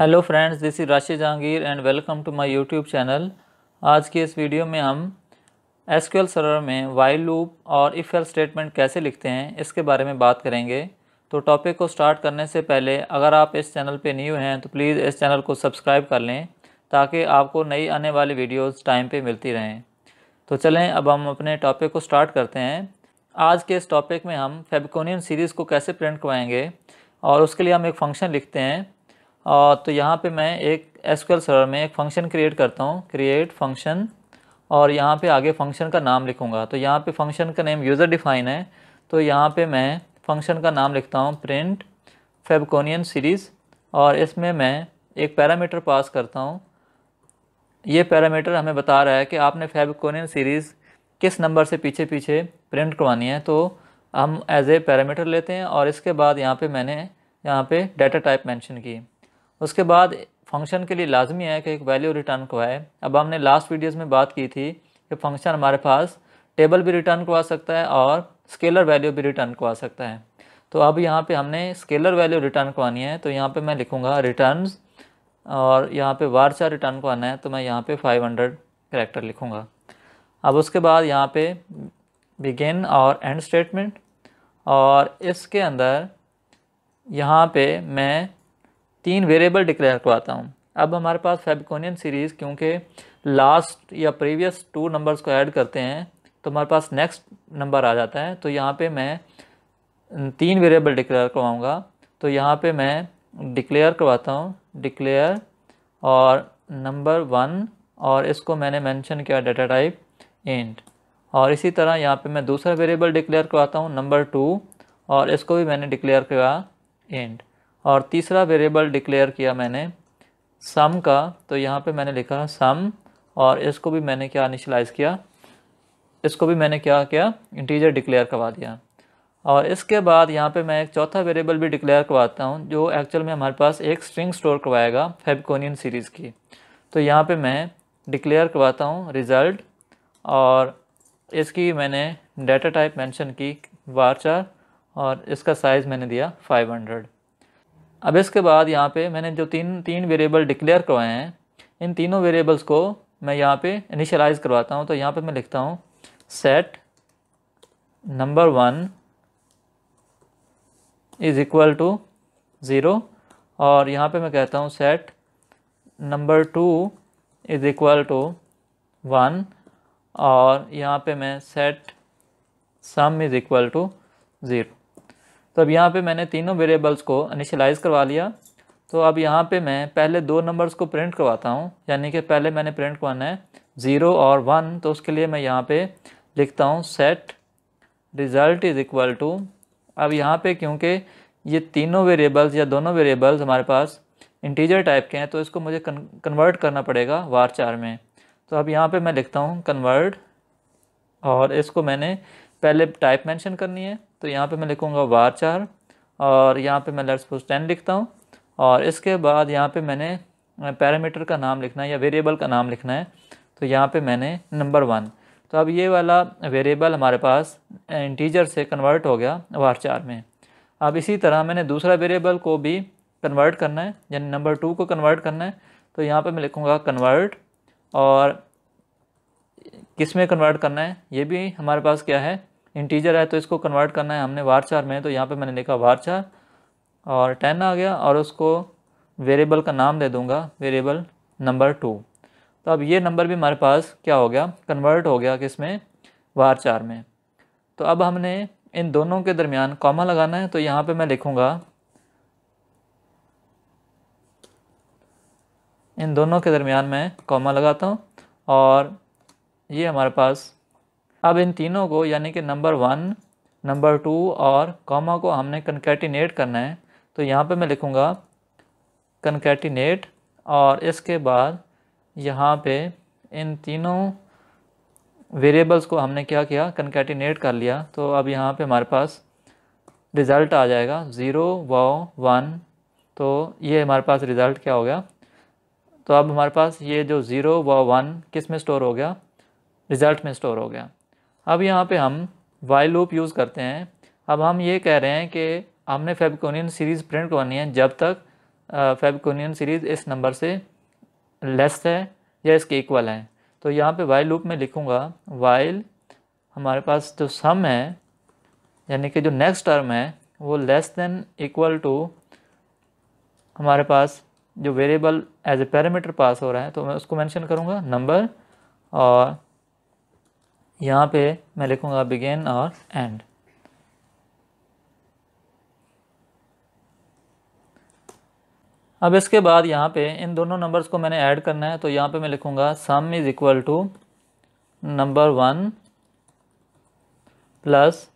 hello friends this is Rashi Jahangir and welcome to my YouTube channel आज के इस video में हम एस सर्वर में वाइल लूप और इफ़ एल स्टेटमेंट कैसे लिखते हैं इसके बारे में बात करेंगे तो टॉपिक को स्टार्ट करने से पहले अगर आप इस चैनल पे न्यू हैं तो प्लीज़ इस चैनल को सब्सक्राइब कर लें ताकि आपको नई आने वाली वीडियोज़ टाइम पर मिलती रहें तो चलें अब हम अपने टॉपिक को स्टार्ट करते हैं आज के इस टॉपिक में हम फेबिकोनियन सीरीज़ को कैसे प्रिंट करवाएँगे और उसके लिए हम एक फंक्शन लिखते हैं और तो यहाँ पे मैं एक एसक्यूएल सर्वर में एक फंक्शन क्रिएट करता हूँ क्रिएट फंक्शन और यहाँ पे आगे फंक्शन का नाम लिखूँगा तो यहाँ पे फंक्शन का नेम यूज़र डिफाइन है तो यहाँ पे मैं फंक्शन का नाम लिखता हूँ प्रिंट फेबकोनियन सीरीज़ और इसमें मैं एक पैरामीटर पास करता हूँ ये पैरामीटर हमें बता रहा है कि आपने फेबकोनियन सीरीज़ किस नंबर से पीछे पीछे प्रिंट करवानी है तो हम एज ए पैरामीटर लेते हैं और इसके बाद यहाँ पर मैंने यहाँ पर डाटा टाइप मैंशन की उसके बाद फंक्शन के लिए लाजमी है कि एक वैल्यू रिटर्न को अब हमने लास्ट वीडियोस में बात की थी कि फंक्शन हमारे पास टेबल भी रिटर्न को आ सकता है और स्केलर वैल्यू भी रिटर्न को आ सकता है तो अब यहाँ पे हमने स्केलर वैल्यू रिटर्न को आनी है तो यहाँ पे मैं लिखूँगा रिटर्न और यहाँ पे वारचा रिटर्न को आना है तो मैं यहाँ पे 500 हंड्रेड करेक्टर लिखूँगा अब उसके बाद यहाँ पे बिगिन और एंड स्टेटमेंट और इसके अंदर यहाँ पे मैं तीन वेरिएबल डिक्लेयर करवाता हूँ अब हमारे पास फेबिकोनियन सीरीज़ क्योंकि लास्ट या प्रीवियस टू नंबर्स को ऐड करते हैं तो हमारे पास नेक्स्ट नंबर आ जाता है तो यहाँ पे मैं तीन वेरिएबल डिक्लेयर करवाऊँगा तो यहाँ पे मैं डिक्लेयर करवाता हूँ डिक्लेयर और नंबर वन और इसको मैंने मेंशन किया डाटा टाइप इंट और इसी तरह यहाँ पे मैं दूसरा वेरिएबल डिक्लेयर करवाता हूँ नंबर टू और इसको भी मैंने डिक्लेयर किया इंट और तीसरा वेरिएबल डिक्लेयर किया मैंने सम का तो यहाँ पे मैंने लिखा सम और इसको भी मैंने क्या इनिशलाइज़ किया इसको भी मैंने क्या किया इंटीजर डिक्लेयर करवा दिया और इसके बाद यहाँ पे मैं एक चौथा वेरिएबल भी डिक्लेयर करवाता हूँ जो एक्चुअल में हमारे पास एक स्ट्रिंग स्टोर करवाएगा फेबकोनियन सीरीज़ की तो यहाँ पर मैं डिक्लेयर करवाता हूँ रिज़ल्ट और इसकी मैंने डाटा टाइप मैंशन की वारचार चार और इसका साइज़ मैंने दिया हंड्रेड अब इसके बाद यहाँ पे मैंने जो तीन तीन वेरिएबल डिक्लेयर करवाए हैं इन तीनों वेरिएबल्स को मैं यहाँ पे इनिशलाइज़ करवाता हूँ तो यहाँ पे मैं लिखता हूँ set number one is equal to zero और यहाँ पे मैं कहता हूँ set number two is equal to one और यहाँ पे मैं set sum is equal to zero तो अब यहाँ पे मैंने तीनों वेरिएबल्स को इनिशलाइज़ करवा लिया तो अब यहाँ पे मैं पहले दो नंबर्स को प्रिंट करवाता हूँ यानी कि पहले मैंने प्रिंट करवाना है ज़ीरो और वन तो उसके लिए मैं यहाँ पे लिखता हूँ set result is equal to अब यहाँ पे क्योंकि ये तीनों वेरिएबल्स या दोनों वेरिएबल्स हमारे पास इंटीजर टाइप के हैं तो इसको मुझे कन्वर्ट करना पड़ेगा वार चार में तो अब यहाँ पर मैं लिखता हूँ कन्वर्ट और इसको मैंने पहले टाइप मैंशन करनी है तो यहाँ पे मैं लिखूँगा वार चार और यहाँ पे मैं लेट्स पोज टेन लिखता हूँ और इसके बाद यहाँ पे मैंने पैरामीटर का नाम लिखना है या वेरिएबल का नाम लिखना है तो यहाँ पे मैंने नंबर वन तो अब ये वाला वेरिएबल हमारे पास इंटीजर से कन्वर्ट हो गया वार चार में अब इसी तरह मैंने दूसरा वेरिएबल को भी कन्वर्ट करना है यानी नंबर टू को कन्वर्ट करना है तो यहाँ पर मैं लिखूँगा कन्वर्ट और किस में कन्वर्ट करना है ये भी हमारे पास क्या है इंटीजर है तो इसको कन्वर्ट करना है हमने वारचार में तो यहाँ पे मैंने लिखा वारचार और टेन आ गया और उसको वेरिएबल का नाम दे दूँगा वेरिएबल नंबर टू तो अब ये नंबर भी हमारे पास क्या हो गया कन्वर्ट हो गया किस में वारचार में तो अब हमने इन दोनों के दरमियान कॉमा लगाना है तो यहाँ पर मैं लिखूँगा इन दोनों के दरमियान मैं कॉमा लगाता हूँ और ये हमारे पास अब इन तीनों को यानी कि नंबर वन नंबर टू और कॉमा को हमने कनकेटिनेट करना है तो यहाँ पे मैं लिखूँगा कनकेटिनेट और इसके बाद यहाँ पे इन तीनों वेरिएबल्स को हमने क्या किया कनकेटिनेट कर लिया तो अब यहाँ पे हमारे पास रिज़ल्ट आ जाएगा ज़ीरो वो वन तो ये हमारे पास रिज़ल्ट क्या हो गया तो अब हमारे पास ये जो ज़ीरो व वन किस में स्टोर हो गया रिज़ल्ट में स्टोर हो गया अब यहाँ पे हम वाई लूप यूज़ करते हैं अब हम ये कह रहे हैं कि हमने फेबिकोनियन सीरीज़ प्रिंट करनी है जब तक फेबिकोनियन सीरीज़ इस नंबर से लेस है या इसके इक्वल है तो यहाँ पे वाइल लूप में लिखूँगा वाइल हमारे पास जो सम है यानी कि जो नेक्स्ट टर्म है वो लेस देन इक्वल टू हमारे पास जो variable as a parameter pass हो रहा है तो मैं उसको मेंशन करूँगा नंबर और यहाँ पे मैं लिखूँगा बिगेन और एंड अब इसके बाद यहाँ पे इन दोनों नंबर्स को मैंने ऐड करना है तो यहाँ पे मैं लिखूँगा sum is equal to number one plus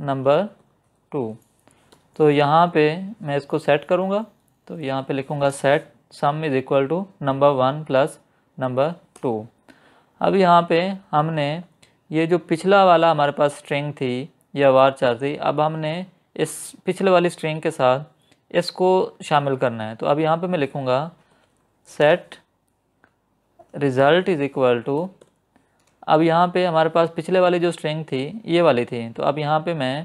number two तो यहाँ पे मैं इसको सेट करूँगा तो यहाँ पे लिखूँगा set sum is equal to number one plus number two अब यहाँ पे हमने ये जो पिछला वाला हमारे पास स्ट्रिंग थी या वार चार थी अब हमने इस पिछले वाली स्ट्रिंग के साथ इसको शामिल करना है तो अब यहाँ पे मैं लिखूँगा set result is equal to अब यहाँ पे हमारे पास पिछले वाली जो स्ट्रिंग थी ये वाली थी तो अब यहाँ पे मैं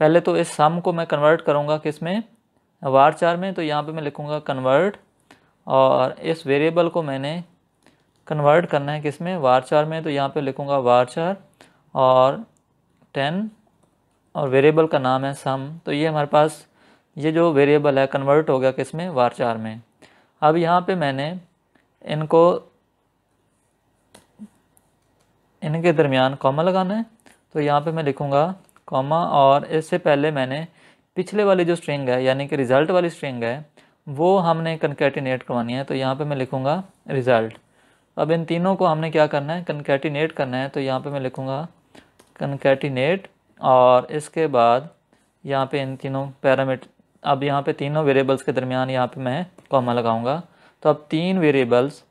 पहले तो इस सम को मैं कन्वर्ट करूँगा किस में वार चार में तो यहाँ पे मैं लिखूँगा कन्वर्ट और इस वेरिएबल को मैंने कन्वर्ट करना है किस में वारचार में तो यहाँ पे लिखूँगा वारचार और टेन और वेरिएबल का नाम है सम तो ये हमारे पास ये जो वेरिएबल है कन्वर्ट हो गया किस में वारचार में अब यहाँ पे मैंने इनको इनके दरमियान कॉमा लगाना है तो यहाँ पे मैं लिखूँगा कॉमा और इससे पहले मैंने पिछले वाली जो स्ट्रिंग है यानी कि रिज़ल्ट वाली स्ट्रिंग है वो हमने कंकेटिनेट करवानी है तो यहाँ पे मैं लिखूँगा रिज़ल्ट अब इन तीनों को हमने क्या करना है कनकेटिनेट करना है तो यहाँ पे मैं लिखूँगा कनकेटिनेट और इसके बाद यहाँ पे इन तीनों पैरामीटर अब यहाँ पे तीनों वेरिएबल्स के दरमियान यहाँ पे मैं कॉमा लगाऊँगा तो अब तीन वेरिएबल्स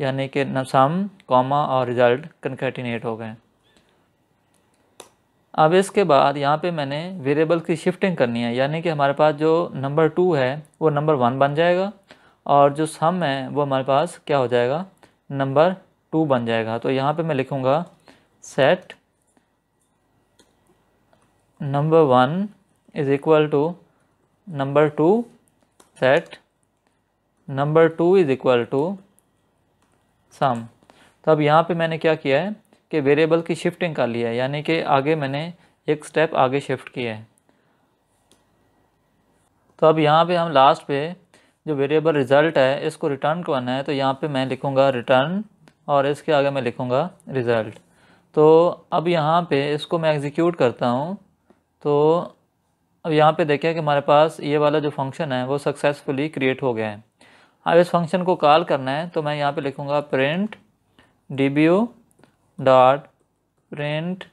यानी कि सम कॉमा और रिज़ल्ट कनकेटिनेट हो गए अब इसके बाद यहाँ पे मैंने वेरिएबल्स की शिफ्टिंग करनी है यानी कि हमारे पास जो नंबर टू है वो नंबर वन बन जाएगा और जो सम है वो हमारे पास क्या हो जाएगा नंबर टू बन जाएगा तो यहाँ पे मैं लिखूँगा set number one is equal to number two set number two is equal to sum तो अब यहाँ पे मैंने क्या किया है कि वेरिएबल की शिफ्टिंग कर लिया है यानी कि आगे मैंने एक स्टेप आगे शिफ्ट किया है तो अब यहाँ पे हम लास्ट पे जो वेरिएबल रिज़ल्ट है इसको रिटर्न करना है तो यहाँ पे मैं लिखूँगा रिटर्न और इसके आगे मैं लिखूँगा रिज़ल्ट तो अब यहाँ पे इसको मैं एग्ज़ीक्यूट करता हूँ तो अब यहाँ पे देखें कि हमारे पास ये वाला जो फंक्शन है वो सक्सेसफुली क्रिएट हो गया है अब इस फंक्शन को कॉल करना है तो मैं यहाँ पर लिखूँगा print d dot print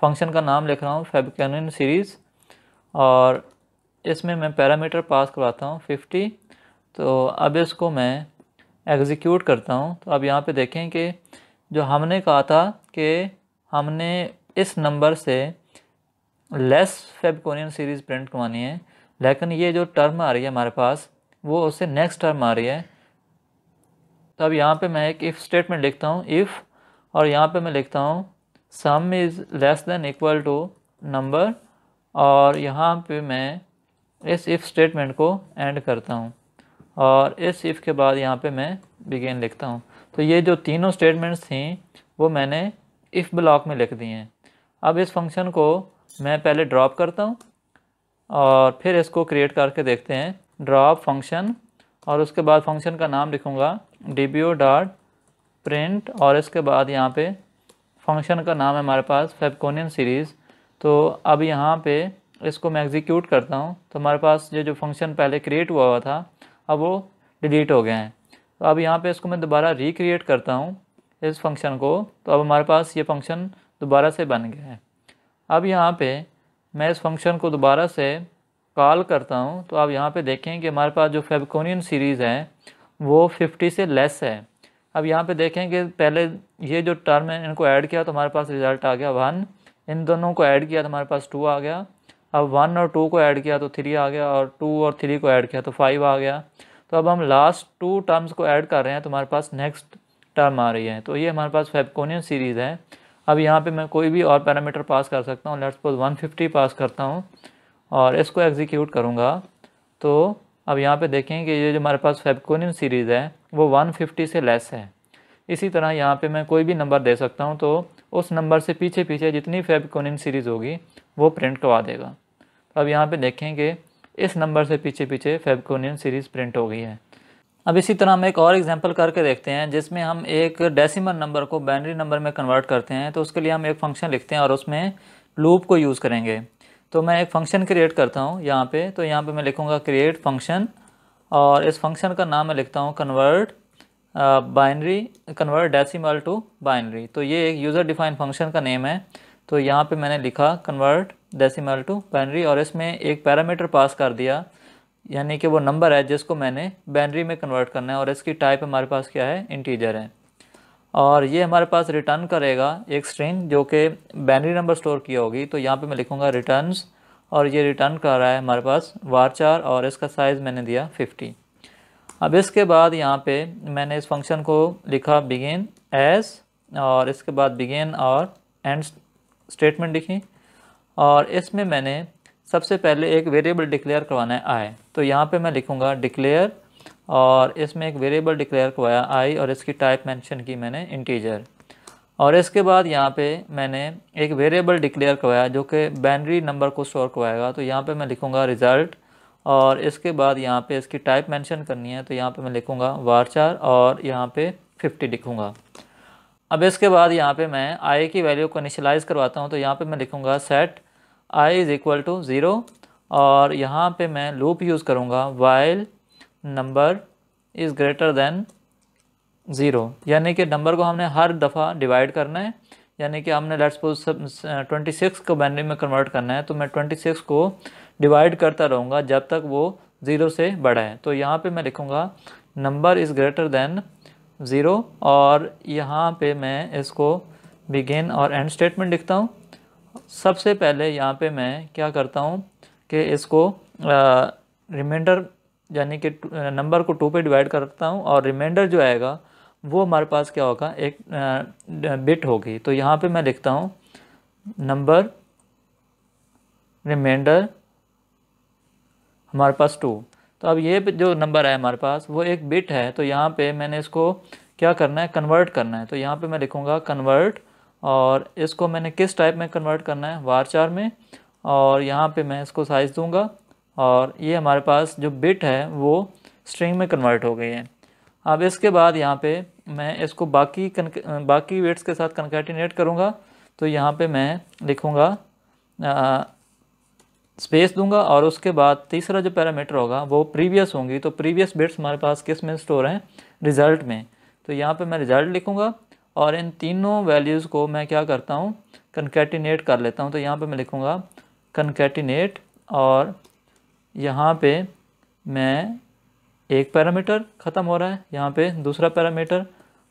function का नाम लिख रहा हूँ फेबकैन सीरीज़ और इसमें मैं पैरामीटर पास करवाता हूँ फिफ्टी तो अब इसको मैं एग्जीक्यूट करता हूँ तो अब यहाँ पे देखें कि जो हमने कहा था कि हमने इस नंबर से लेस फेबकोनियन सीरीज़ प्रिंट करवानी है लेकिन ये जो टर्म आ रही है हमारे पास वो उससे नेक्स्ट टर्म आ रही है तो अब यहाँ पे मैं एक इफ़ स्टेटमेंट लिखता हूँ इफ़ और यहाँ पे मैं लिखता हूँ sum is less than equal to number और यहाँ पे मैं इस इफ़ स्टेटमेंट को एंड करता हूँ और इस इफ़ के बाद यहाँ पे मैं बिगेन लिखता हूँ तो ये जो तीनों स्टेटमेंट्स थी वो मैंने इफ़ ब्लॉक में लिख दी हैं अब इस फंक्शन को मैं पहले ड्रॉप करता हूँ और फिर इसको क्रिएट करके देखते हैं ड्रॉप फंक्शन और उसके बाद फंक्शन का नाम लिखूँगा डी डॉट प्रिंट और इसके बाद यहाँ पे फंक्शन का नाम है हमारे पास फेबकोनियन सीरीज़ तो अब यहाँ पे इसको मैं एग्जीक्यूट करता हूँ तो हमारे पास ये जो फंक्शन पहले क्रिएट हुआ हुआ था अब वो डिलीट हो गए हैं तो अब यहाँ पे इसको मैं दोबारा रिक्रिएट करता हूँ इस फंक्शन को तो अब हमारे पास ये फंक्शन दोबारा से बन गया है अब यहाँ पे मैं इस फंक्शन को दोबारा से कॉल करता हूँ तो आप यहाँ पे देखें कि हमारे पास जो फेबकोनियन सीरीज़ है वो फिफ्टी से लेस है अब यहाँ पे देखें कि पहले ये जो टर्म है इनको ऐड किया तो हमारे पास रिज़ल्ट आ गया वन इन दोनों को ऐड किया तो हमारे पास टू आ गया अब वन और टू को ऐड किया तो थ्री आ गया और टू और थ्री को ऐड किया तो फाइव आ गया तो अब हम लास्ट टू टर्म्स को ऐड कर रहे हैं तो हमारे पास नेक्स्ट टर्म आ रही है तो ये हमारे पास फेबकोनियन सीरीज़ है अब यहाँ पे मैं कोई भी और पैरामीटर पास कर सकता हूँ लेट्स वन फिफ्टी पास करता हूँ और इसको एग्जीक्यूट करूँगा तो अब यहाँ पर देखें कि ये जो हमारे पास फेबकोनियन सीरीज़ है वो फिफ्टी से लेस है इसी तरह यहाँ पर मैं कोई भी नंबर दे सकता हूँ तो उस नंबर से पीछे पीछे जितनी फेबकोनियन सीरीज़ होगी वो प्रिंट करवा देगा तो अब यहाँ पे देखेंगे इस नंबर से पीछे पीछे फेबकोनियन सीरीज़ प्रिंट हो गई है अब इसी तरह हम एक और एग्जांपल करके देखते हैं जिसमें हम एक डेसिमल नंबर को बाइनरी नंबर में कन्वर्ट करते हैं तो उसके लिए हम एक फंक्शन लिखते हैं और उसमें लूप को यूज़ करेंगे तो मैं एक फ़ंक्शन क्रिएट करता हूँ यहाँ पर तो यहाँ पर मैं लिखूँगा क्रिएट फंक्शन और इस फंक्शन का नाम मैं लिखता हूँ convert binary convert decimal to binary तो ये एक यूज़र डिफाइन फंक्शन का नेम है तो यहाँ पे मैंने लिखा कन्वर्ट डेसिमल टू बैनरी और इसमें एक पैरामीटर पास कर दिया यानी कि वो नंबर है जिसको मैंने बैनरी में कन्वर्ट करना है और इसकी टाइप हमारे पास क्या है इंटीजर है और ये हमारे पास रिटर्न करेगा एक स्ट्रिंग जो कि बैनरी नंबर स्टोर किया होगी तो यहाँ पे मैं लिखूँगा रिटर्न और ये रिटर्न कर रहा है हमारे पास वार चार और इसका साइज़ मैंने दिया फिफ्टी अब इसके बाद यहाँ पे मैंने इस फंक्शन को लिखा बिगेन एस और इसके बाद बिगेन और एंड स्टेटमेंट लिखी और इसमें मैंने सबसे पहले एक वेरिएबल डिक्लेयर करवाना है आई तो यहाँ पे मैं लिखूँगा डिक्लेयर और इसमें एक वेरिएबल डिक्लेयर करवाया आई और इसकी टाइप मेंशन की मैंने इंटीजर और इसके बाद यहाँ पे मैंने एक वेरिएबल डिक्लेयर करवाया जो कि बैनरी नंबर को स्टोर करवाएगा तो यहाँ पे मैं लिखूँगा रिज़ल्ट और इसके बाद यहाँ पे इसकी टाइप मेंशन करनी है तो यहाँ पे मैं लिखूँगा वारचार और यहाँ पे 50 लिखूँगा अब इसके बाद यहाँ पे मैं आई की वैल्यू को इनिशलाइज करवाता हूँ तो यहाँ पे मैं लिखूँगा set i is equal to zero और यहाँ पे मैं लूप यूज़ करूँगा while number is greater than zero यानी कि नंबर को हमने हर दफ़ा डिवाइड करना है यानी कि हमने लेट्स सपोज ट्वेंटी सिक्स को बैनरी में कन्वर्ट करना है तो मैं ट्वेंटी सिक्स को डिवाइड करता रहूँगा जब तक वो ज़ीरो से बड़ा है तो यहाँ पे मैं लिखूँगा number is greater than zero और यहाँ पे मैं इसको बिगिन और एंड स्टेटमेंट लिखता हूँ सबसे पहले यहाँ पे मैं क्या करता हूँ कि इसको रिमाइंडर यानी कि नंबर को टू पे डिवाइड करता हूँ और रिमाइंडर जो आएगा वो हमारे पास क्या होगा एक बिट होगी तो यहाँ पे मैं लिखता हूँ नंबर रिमाइंडर हमारे पास टू तो अब ये जो नंबर है हमारे पास वो एक बिट है तो यहाँ पे मैंने इसको क्या करना है कन्वर्ट करना है तो यहाँ पे मैं लिखूँगा कन्वर्ट और इसको मैंने किस टाइप में कन्वर्ट करना है वार चार में और यहाँ पे मैं इसको साइज़ दूँगा और ये हमारे पास जो बिट है वो स्ट्रिंग में कन्वर्ट हो गई है अब इसके बाद यहाँ पर मैं इसको बाकी बाकी वेट्स के साथ कंकेटिनेट करूँगा तो यहाँ पर मैं लिखूँगा स्पेस दूंगा और उसके बाद तीसरा जो पैरामीटर होगा वो प्रीवियस होंगी तो प्रीवियस बिट्स हमारे पास किस में स्टोर हैं रिज़ल्ट में तो यहाँ पे मैं रिज़ल्ट लिखूँगा और इन तीनों वैल्यूज़ को मैं क्या करता हूँ कनकेटिनेट कर लेता हूँ तो यहाँ पे मैं लिखूँगा कनकेटिनेट और यहाँ पे मैं एक पैरामीटर ख़त्म हो रहा है यहाँ पर दूसरा पैरामीटर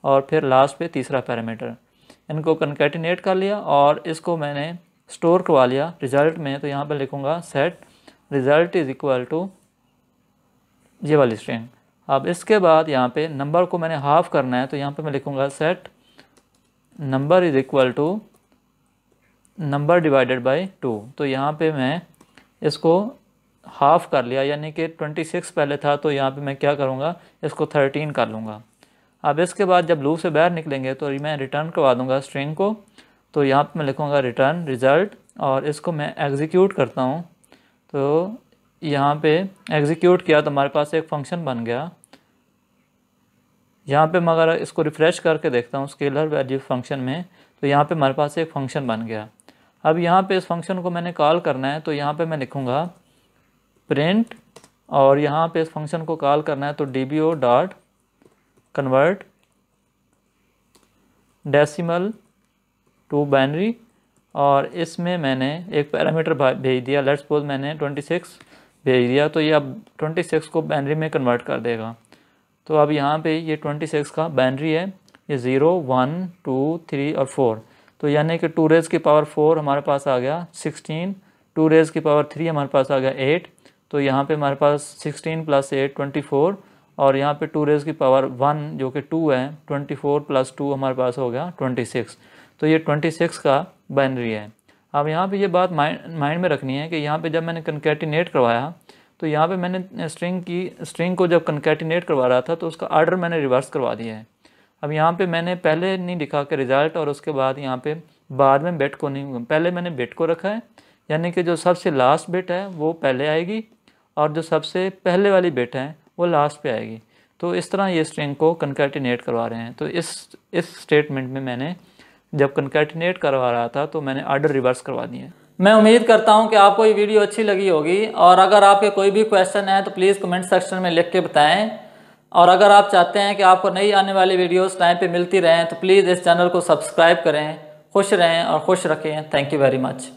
और फिर लास्ट पर तीसरा पैरामीटर इनको कनकेटिनेट कर लिया और इसको मैंने स्टोर करवा लिया रिज़ल्ट में तो यहाँ पर लिखूँगा set result is equal to ये वाली स्ट्रिंग अब इसके बाद यहाँ पे नंबर को मैंने हाफ़ करना है तो यहाँ पे मैं लिखूँगा set number is equal to number divided by two तो यहाँ पे मैं इसको हाफ़ कर लिया यानी कि ट्वेंटी सिक्स पहले था तो यहाँ पे मैं क्या करूँगा इसको थर्टीन कर लूँगा अब इसके बाद जब लूप से बाहर निकलेंगे तो मैं रिटर्न करवा दूँगा स्ट्रिंग को तो यहाँ पे मैं लिखूँगा रिटर्न रिज़ल्ट और इसको मैं एग्जीक्यूट करता हूँ तो यहाँ पे एग्जीक्यूट किया तो हमारे पास एक फंक्शन बन गया यहाँ पे मैं अगर इसको रिफ़्रेश करके देखता हूँ स्केलर वैल्यू फंक्शन में तो यहाँ पे हमारे पास एक फंक्शन बन गया अब यहाँ पे इस फंक्शन को मैंने कॉल करना है तो यहाँ पे मैं लिखूँगा प्रिंट और यहाँ पे इस फंक्शन को कॉल करना है तो D B O dot convert decimal to binary और इसमें मैंने एक पैरामीटर भेज दिया लेट्स सपोज मैंने 26 भेज दिया तो ये अब 26 को बाइनरी में कन्वर्ट कर देगा तो अब यहाँ पे ये 26 का बाइनरी है ये ज़ीरो वन टू थ्री और फोर तो यानी कि टू रेज़ की पावर फोर हमारे पास आ गया सिक्सटीन टू रेज़ की पावर थ्री हमारे पास आ गया एट तो यहाँ पे हमारे पास sixteen plus eight twenty four और यहाँ पे टू रेज़ की पावर वन जो कि टू है ट्वेंटी फोर प्लस टू हमारे पास हो गया ट्वेंटी सिक्स तो ये ट्वेंटी सिक्स का बाइनरी है अब यहाँ पे ये बात माइंड में रखनी है कि यहाँ पे जब मैंने कंकेटिनेट करवाया तो यहाँ पे मैंने स्ट्रिंग की स्ट्रिंग को जब कंकेटिनेट करवा रहा था तो उसका आर्डर मैंने रिवर्स करवा दिया है अब यहाँ पे मैंने पहले नहीं लिखा कि रिज़ल्ट और उसके बाद यहाँ पे बाद में बेट को नहीं पहले मैंने बेट को रखा है यानी कि जो सबसे लास्ट बेट है वो पहले आएगी और जो सबसे पहले वाली बेट है वो लास्ट पे आएगी तो इस तरह ये स्ट्रिंग को कंकेटिनेट करवा रहे हैं तो इस इस स्टेटमेंट में मैंने जब कंकेटिनेट करवा रहा था तो मैंने आर्डर रिवर्स करवा दिए मैं उम्मीद करता हूं कि आपको ये वीडियो अच्छी लगी होगी और अगर आपके कोई भी क्वेश्चन है तो प्लीज़ कमेंट सेक्शन में लिख के बताएं और अगर आप चाहते हैं कि आपको नई आने वाली वीडियोस टाइम पे मिलती रहें तो प्लीज़ इस चैनल को सब्सक्राइब करें खुश रहें और खुश रखें थैंक यू वेरी मच